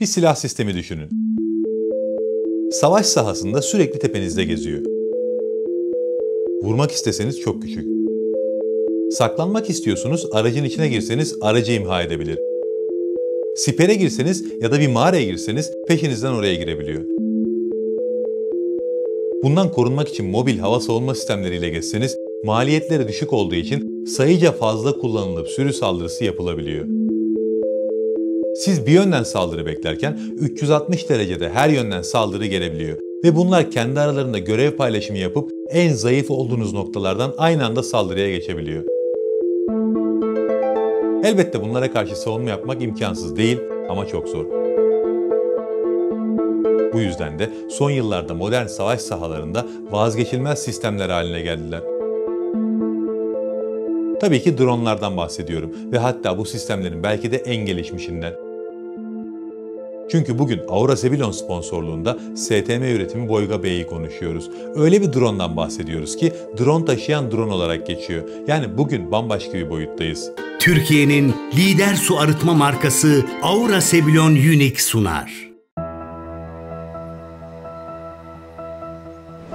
Bir silah sistemi düşünün. Savaş sahasında sürekli tepenizde geziyor. Vurmak isteseniz çok küçük. Saklanmak istiyorsunuz, aracın içine girseniz aracı imha edebilir. Sipere girseniz ya da bir mağaraya girseniz peşinizden oraya girebiliyor. Bundan korunmak için mobil hava savunma sistemleriyle geçseniz maliyetleri düşük olduğu için sayıca fazla kullanılıp sürü saldırısı yapılabiliyor. Siz bir yönden saldırı beklerken 360 derecede her yönden saldırı gelebiliyor ve bunlar kendi aralarında görev paylaşımı yapıp en zayıf olduğunuz noktalardan aynı anda saldırıya geçebiliyor. Elbette bunlara karşı savunma yapmak imkansız değil ama çok zor. Bu yüzden de son yıllarda modern savaş sahalarında vazgeçilmez sistemler haline geldiler. Tabii ki dronlardan bahsediyorum ve hatta bu sistemlerin belki de en gelişmişinden. Çünkü bugün Aura Sebilon sponsorluğunda STM üretimi Boyga beyi konuşuyoruz. Öyle bir drondan bahsediyoruz ki drone taşıyan drone olarak geçiyor. Yani bugün bambaşka bir boyuttayız. Türkiye'nin lider su arıtma markası Aura Sebilon Unique sunar.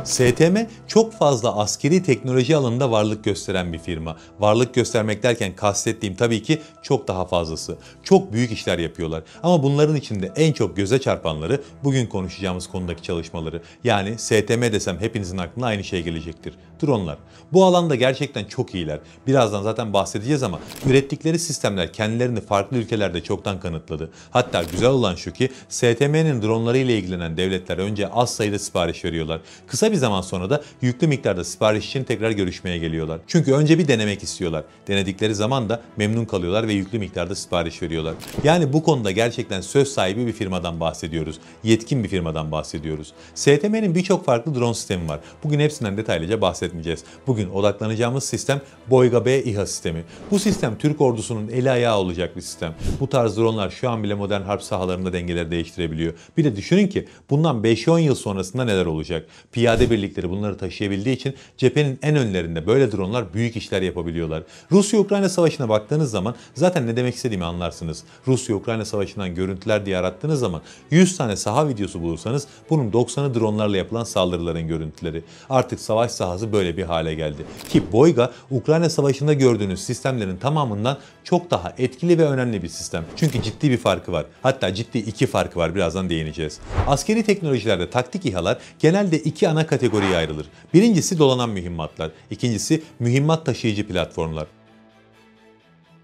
STM çok fazla askeri teknoloji alanında varlık gösteren bir firma. Varlık göstermek derken kastettiğim tabii ki çok daha fazlası. Çok büyük işler yapıyorlar. Ama bunların içinde en çok göze çarpanları bugün konuşacağımız konudaki çalışmaları. Yani STM desem hepinizin aklına aynı şey gelecektir. Dronlar. Bu alanda gerçekten çok iyiler. Birazdan zaten bahsedeceğiz ama ürettikleri sistemler kendilerini farklı ülkelerde çoktan kanıtladı. Hatta güzel olan şu ki STM'nin dronları ile ilgilenen devletler önce az sayıda sipariş veriyorlar. Kısa bir zaman sonra da yüklü miktarda sipariş için tekrar görüşmeye geliyorlar. Çünkü önce bir denemek istiyorlar. Denedikleri zaman da memnun kalıyorlar ve yüklü miktarda sipariş veriyorlar. Yani bu konuda gerçekten söz sahibi bir firmadan bahsediyoruz. Yetkin bir firmadan bahsediyoruz. STM'nin birçok farklı drone sistemi var. Bugün hepsinden detaylıca bahsetmeyeceğiz. Bugün odaklanacağımız sistem Boyga B İHA sistemi. Bu sistem Türk ordusunun eli ayağı olacak bir sistem. Bu tarz dronlar şu an bile modern harp sahalarında dengeleri değiştirebiliyor. Bir de düşünün ki bundan 5-10 yıl sonrasında neler olacak? Piyade piyade birlikleri bunları taşıyabildiği için cephenin en önlerinde böyle dronlar büyük işler yapabiliyorlar. Rusya-Ukrayna savaşına baktığınız zaman zaten ne demek istediğimi anlarsınız. Rusya-Ukrayna savaşından görüntüler diye arattığınız zaman 100 tane saha videosu bulursanız bunun 90'ı dronlarla yapılan saldırıların görüntüleri. Artık savaş sahası böyle bir hale geldi. Ki Boyga Ukrayna savaşında gördüğünüz sistemlerin tamamından çok daha etkili ve önemli bir sistem. Çünkü ciddi bir farkı var. Hatta ciddi iki farkı var. Birazdan değineceğiz. Askeri teknolojilerde taktik İHA'lar genelde iki ana kategoriye ayrılır. Birincisi dolanan mühimmatlar, ikincisi mühimmat taşıyıcı platformlar.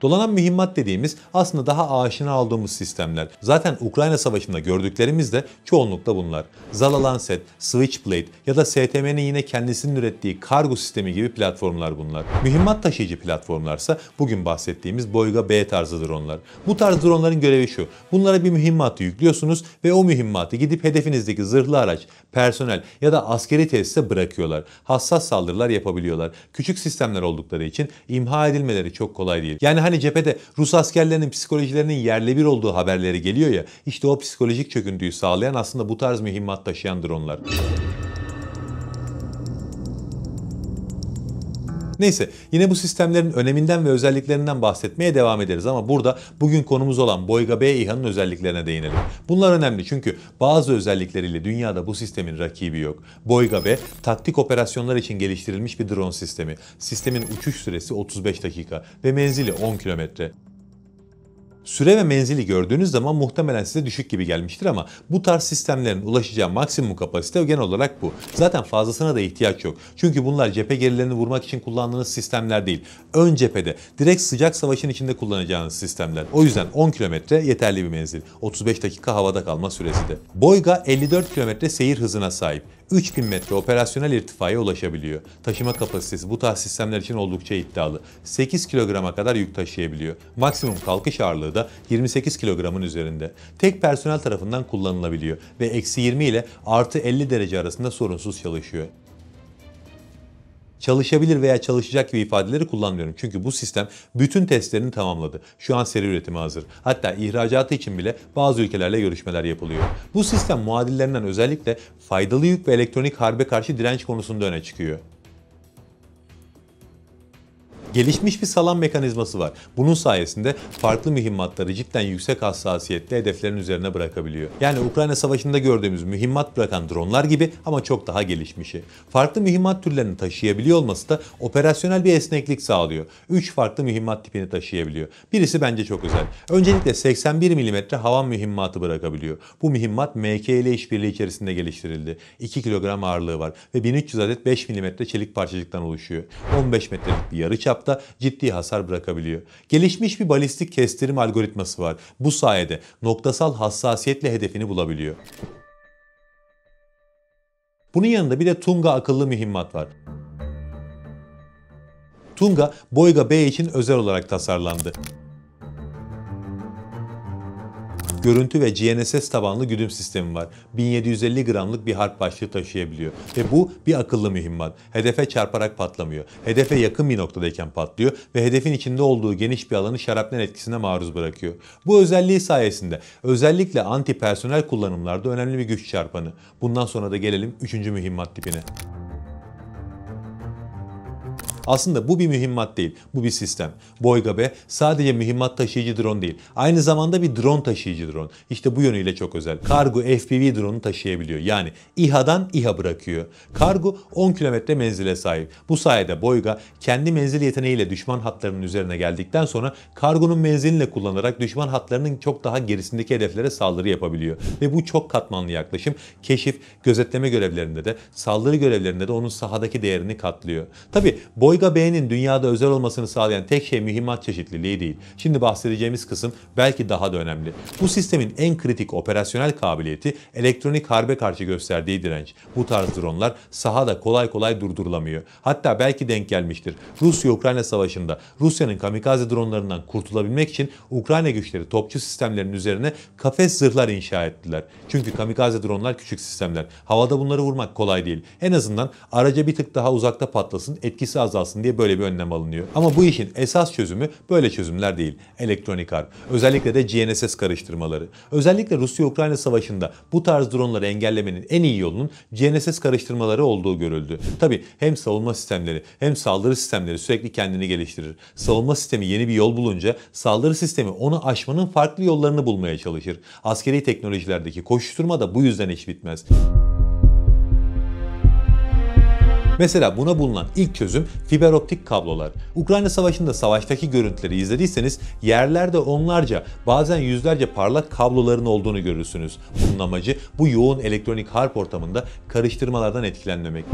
Dolanan mühimmat dediğimiz aslında daha aşina olduğumuz sistemler. Zaten Ukrayna Savaşı'nda gördüklerimiz de çoğunlukla bunlar. Zala Lancet, Switchblade ya da STM'nin yine kendisinin ürettiği kargo sistemi gibi platformlar bunlar. Mühimmat taşıyıcı platformlarsa bugün bahsettiğimiz Boyga B tarzı dronlar. Bu tarz dronların görevi şu. Bunlara bir mühimmatı yüklüyorsunuz ve o mühimmatı gidip hedefinizdeki zırhlı araç, personel ya da askeri tesise bırakıyorlar. Hassas saldırılar yapabiliyorlar. Küçük sistemler oldukları için imha edilmeleri çok kolay değil. Yani hani cephede Rus askerlerinin psikolojilerinin yerle bir olduğu haberleri geliyor ya. İşte o psikolojik çöküntüyü sağlayan aslında bu tarz mühimmat taşıyan dronlar. Neyse yine bu sistemlerin öneminden ve özelliklerinden bahsetmeye devam ederiz ama burada bugün konumuz olan Boyga B İHA'nın özelliklerine değinelim. Bunlar önemli çünkü bazı özellikleriyle dünyada bu sistemin rakibi yok. Boyga B taktik operasyonlar için geliştirilmiş bir drone sistemi. Sistemin uçuş süresi 35 dakika ve menzili 10 kilometre süre ve menzili gördüğünüz zaman muhtemelen size düşük gibi gelmiştir ama bu tarz sistemlerin ulaşacağı maksimum kapasite genel olarak bu. Zaten fazlasına da ihtiyaç yok. Çünkü bunlar cephe gerilerini vurmak için kullandığınız sistemler değil. Ön cephede direkt sıcak savaşın içinde kullanacağınız sistemler. O yüzden 10 kilometre yeterli bir menzil. 35 dakika havada kalma süresi de. Boyga 54 kilometre seyir hızına sahip. 3000 metre operasyonel irtifaya ulaşabiliyor. Taşıma kapasitesi bu tarz sistemler için oldukça iddialı. 8 kilograma kadar yük taşıyabiliyor. Maksimum kalkış ağırlığı da 28 kilogramın üzerinde. Tek personel tarafından kullanılabiliyor ve eksi 20 ile artı 50 derece arasında sorunsuz çalışıyor çalışabilir veya çalışacak gibi ifadeleri kullanmıyorum. Çünkü bu sistem bütün testlerini tamamladı. Şu an seri üretime hazır. Hatta ihracatı için bile bazı ülkelerle görüşmeler yapılıyor. Bu sistem muadillerinden özellikle faydalı yük ve elektronik harbe karşı direnç konusunda öne çıkıyor. Gelişmiş bir salam mekanizması var. Bunun sayesinde farklı mühimmatları cidden yüksek hassasiyetle hedeflerin üzerine bırakabiliyor. Yani Ukrayna Savaşı'nda gördüğümüz mühimmat bırakan dronlar gibi ama çok daha gelişmişi. Farklı mühimmat türlerini taşıyabiliyor olması da operasyonel bir esneklik sağlıyor. 3 farklı mühimmat tipini taşıyabiliyor. Birisi bence çok özel. Öncelikle 81 mm havan mühimmatı bırakabiliyor. Bu mühimmat MK ile işbirliği içerisinde geliştirildi. 2 kilogram ağırlığı var ve 1300 adet 5 mm çelik parçacıktan oluşuyor. 15 metrelik bir yarı çap çapta ciddi hasar bırakabiliyor. Gelişmiş bir balistik kestirim algoritması var. Bu sayede noktasal hassasiyetle hedefini bulabiliyor. Bunun yanında bir de Tunga akıllı mühimmat var. Tunga, Boyga B için özel olarak tasarlandı görüntü ve GNSS tabanlı güdüm sistemi var. 1750 gramlık bir harp başlığı taşıyabiliyor. Ve bu bir akıllı mühimmat. Hedefe çarparak patlamıyor. Hedefe yakın bir noktadayken patlıyor ve hedefin içinde olduğu geniş bir alanı şarapnel etkisine maruz bırakıyor. Bu özelliği sayesinde özellikle anti personel kullanımlarda önemli bir güç çarpanı. Bundan sonra da gelelim 3. mühimmat tipine. Aslında bu bir mühimmat değil, bu bir sistem. Boygabe sadece mühimmat taşıyıcı drone değil, aynı zamanda bir drone taşıyıcı drone. İşte bu yönüyle çok özel. Kargo FPV drone'u taşıyabiliyor. Yani İHA'dan İHA bırakıyor. Kargo 10 kilometre menzile sahip. Bu sayede Boyga kendi menzil yeteneğiyle düşman hatlarının üzerine geldikten sonra kargonun menzilini kullanarak düşman hatlarının çok daha gerisindeki hedeflere saldırı yapabiliyor. Ve bu çok katmanlı yaklaşım keşif, gözetleme görevlerinde de saldırı görevlerinde de onun sahadaki değerini katlıyor. Tabi Boyga Omega B'nin dünyada özel olmasını sağlayan tek şey mühimmat çeşitliliği değil. Şimdi bahsedeceğimiz kısım belki daha da önemli. Bu sistemin en kritik operasyonel kabiliyeti elektronik harbe karşı gösterdiği direnç. Bu tarz dronlar sahada kolay kolay durdurulamıyor. Hatta belki denk gelmiştir. Rusya-Ukrayna savaşında Rusya'nın kamikaze dronlarından kurtulabilmek için Ukrayna güçleri topçu sistemlerinin üzerine kafes zırhlar inşa ettiler. Çünkü kamikaze dronlar küçük sistemler. Havada bunları vurmak kolay değil. En azından araca bir tık daha uzakta patlasın, etkisi azalsın olmasın diye böyle bir önlem alınıyor. Ama bu işin esas çözümü böyle çözümler değil. Elektronik harp. Özellikle de GNSS karıştırmaları. Özellikle Rusya-Ukrayna savaşında bu tarz dronları engellemenin en iyi yolunun GNSS karıştırmaları olduğu görüldü. Tabi hem savunma sistemleri hem saldırı sistemleri sürekli kendini geliştirir. Savunma sistemi yeni bir yol bulunca saldırı sistemi onu aşmanın farklı yollarını bulmaya çalışır. Askeri teknolojilerdeki koşuşturma da bu yüzden hiç bitmez. Mesela buna bulunan ilk çözüm fiber optik kablolar. Ukrayna Savaşı'nda savaştaki görüntüleri izlediyseniz yerlerde onlarca bazen yüzlerce parlak kabloların olduğunu görürsünüz. Bunun amacı bu yoğun elektronik harp ortamında karıştırmalardan etkilenmemek.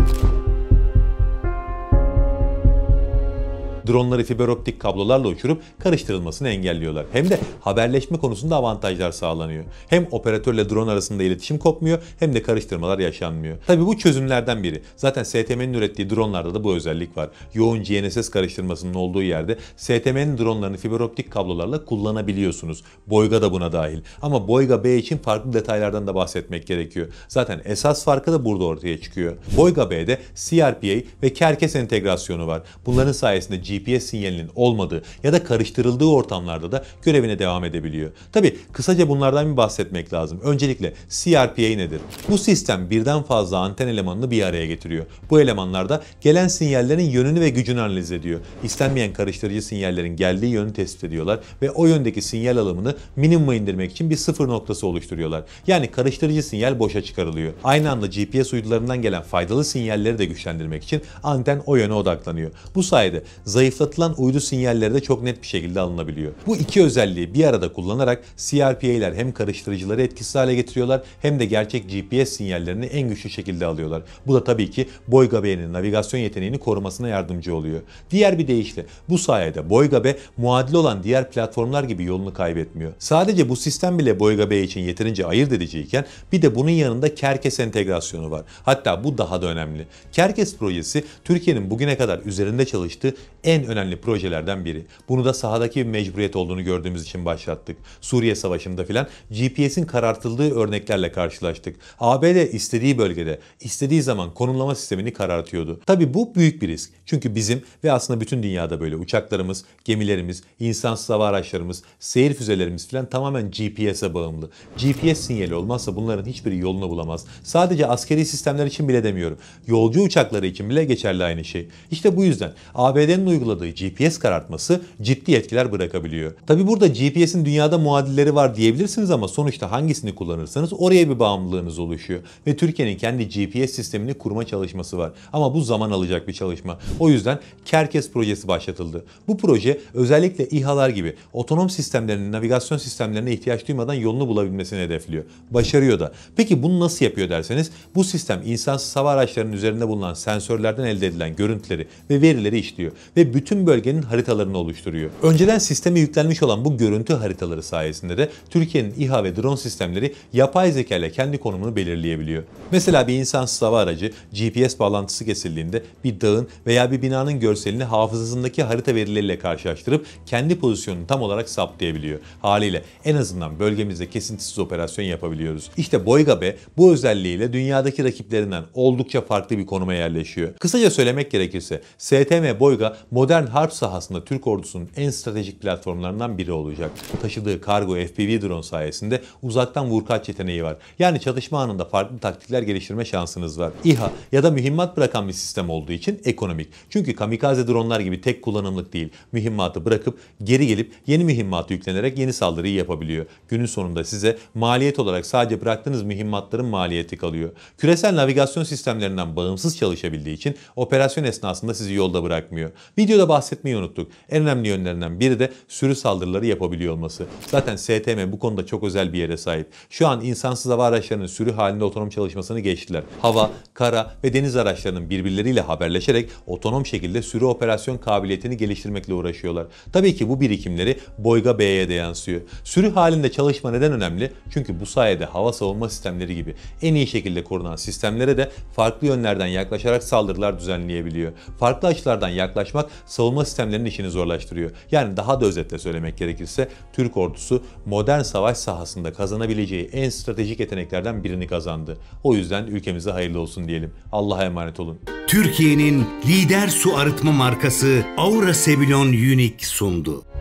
dronları fiber optik kablolarla uçurup karıştırılmasını engelliyorlar. Hem de haberleşme konusunda avantajlar sağlanıyor. Hem operatörle drone arasında iletişim kopmuyor hem de karıştırmalar yaşanmıyor. Tabi bu çözümlerden biri. Zaten STM'nin ürettiği dronlarda da bu özellik var. Yoğun GNSS karıştırmasının olduğu yerde STM'nin dronlarını fiber optik kablolarla kullanabiliyorsunuz. Boyga da buna dahil. Ama Boyga B için farklı detaylardan da bahsetmek gerekiyor. Zaten esas farkı da burada ortaya çıkıyor. Boyga B'de CRPA ve Kerkes entegrasyonu var. Bunların sayesinde GPS sinyalinin olmadığı ya da karıştırıldığı ortamlarda da görevine devam edebiliyor. Tabi kısaca bunlardan bir bahsetmek lazım. Öncelikle CRPA nedir? Bu sistem birden fazla anten elemanını bir araya getiriyor. Bu elemanlar da gelen sinyallerin yönünü ve gücünü analiz ediyor. İstenmeyen karıştırıcı sinyallerin geldiği yönü tespit ediyorlar ve o yöndeki sinyal alımını minimuma indirmek için bir sıfır noktası oluşturuyorlar. Yani karıştırıcı sinyal boşa çıkarılıyor. Aynı anda GPS uydularından gelen faydalı sinyalleri de güçlendirmek için anten o yöne odaklanıyor. Bu sayede zayıf zayıflatılan uydu sinyalleri de çok net bir şekilde alınabiliyor. Bu iki özelliği bir arada kullanarak CRPA'ler hem karıştırıcıları etkisiz hale getiriyorlar hem de gerçek GPS sinyallerini en güçlü şekilde alıyorlar. Bu da tabii ki Boygabe'nin navigasyon yeteneğini korumasına yardımcı oluyor. Diğer bir deyişle bu sayede Boygabe muadil olan diğer platformlar gibi yolunu kaybetmiyor. Sadece bu sistem bile Boygabe için yeterince ayırt ediciyken bir de bunun yanında Kerkes entegrasyonu var. Hatta bu daha da önemli. Kerkes projesi Türkiye'nin bugüne kadar üzerinde çalıştığı en en önemli projelerden biri. Bunu da sahadaki bir mecburiyet olduğunu gördüğümüz için başlattık. Suriye Savaşı'nda filan GPS'in karartıldığı örneklerle karşılaştık. ABD istediği bölgede, istediği zaman konumlama sistemini karartıyordu. Tabii bu büyük bir risk. Çünkü bizim ve aslında bütün dünyada böyle uçaklarımız, gemilerimiz, insansız hava araçlarımız, seyir füzelerimiz filan tamamen GPS'e bağımlı. GPS sinyali olmazsa bunların hiçbiri yolunu bulamaz. Sadece askeri sistemler için bile demiyorum. Yolcu uçakları için bile geçerli aynı şey. İşte bu yüzden ABD'nin uyguladığı uyguladığı GPS karartması ciddi etkiler bırakabiliyor. Tabi burada GPS'in dünyada muadilleri var diyebilirsiniz ama sonuçta hangisini kullanırsanız oraya bir bağımlılığınız oluşuyor. Ve Türkiye'nin kendi GPS sistemini kurma çalışması var. Ama bu zaman alacak bir çalışma. O yüzden Kerkes projesi başlatıldı. Bu proje özellikle İHA'lar gibi otonom sistemlerinin navigasyon sistemlerine ihtiyaç duymadan yolunu bulabilmesini hedefliyor. Başarıyor da. Peki bunu nasıl yapıyor derseniz bu sistem insansız hava araçlarının üzerinde bulunan sensörlerden elde edilen görüntüleri ve verileri işliyor ve bütün bölgenin haritalarını oluşturuyor. Önceden sisteme yüklenmiş olan bu görüntü haritaları sayesinde de Türkiye'nin İHA ve drone sistemleri yapay zeka ile kendi konumunu belirleyebiliyor. Mesela bir insansız hava aracı GPS bağlantısı kesildiğinde bir dağın veya bir binanın görselini hafızasındaki harita verileriyle karşılaştırıp kendi pozisyonunu tam olarak saptayabiliyor. Haliyle en azından bölgemizde kesintisiz operasyon yapabiliyoruz. İşte Boygabe bu özelliğiyle dünyadaki rakiplerinden oldukça farklı bir konuma yerleşiyor. Kısaca söylemek gerekirse STM Boyga modern modern harp sahasında Türk ordusunun en stratejik platformlarından biri olacak. Taşıdığı kargo FPV drone sayesinde uzaktan vurkaç yeteneği var. Yani çatışma anında farklı taktikler geliştirme şansınız var. İHA ya da mühimmat bırakan bir sistem olduğu için ekonomik. Çünkü kamikaze dronlar gibi tek kullanımlık değil. Mühimmatı bırakıp geri gelip yeni mühimmatı yüklenerek yeni saldırıyı yapabiliyor. Günün sonunda size maliyet olarak sadece bıraktığınız mühimmatların maliyeti kalıyor. Küresel navigasyon sistemlerinden bağımsız çalışabildiği için operasyon esnasında sizi yolda bırakmıyor. Bir Videoda bahsetmeyi unuttuk. En önemli yönlerinden biri de sürü saldırıları yapabiliyor olması. Zaten STM bu konuda çok özel bir yere sahip. Şu an insansız hava araçlarının sürü halinde otonom çalışmasını geçtiler. Hava, kara ve deniz araçlarının birbirleriyle haberleşerek otonom şekilde sürü operasyon kabiliyetini geliştirmekle uğraşıyorlar. Tabii ki bu birikimleri Boyga B'ye de yansıyor. Sürü halinde çalışma neden önemli? Çünkü bu sayede hava savunma sistemleri gibi en iyi şekilde korunan sistemlere de farklı yönlerden yaklaşarak saldırılar düzenleyebiliyor. Farklı açılardan yaklaşmak savunma sistemlerinin işini zorlaştırıyor. Yani daha da özetle söylemek gerekirse Türk ordusu modern savaş sahasında kazanabileceği en stratejik yeteneklerden birini kazandı. O yüzden ülkemize hayırlı olsun diyelim. Allah'a emanet olun. Türkiye'nin lider su arıtma markası Aura Sebilon Unique sundu.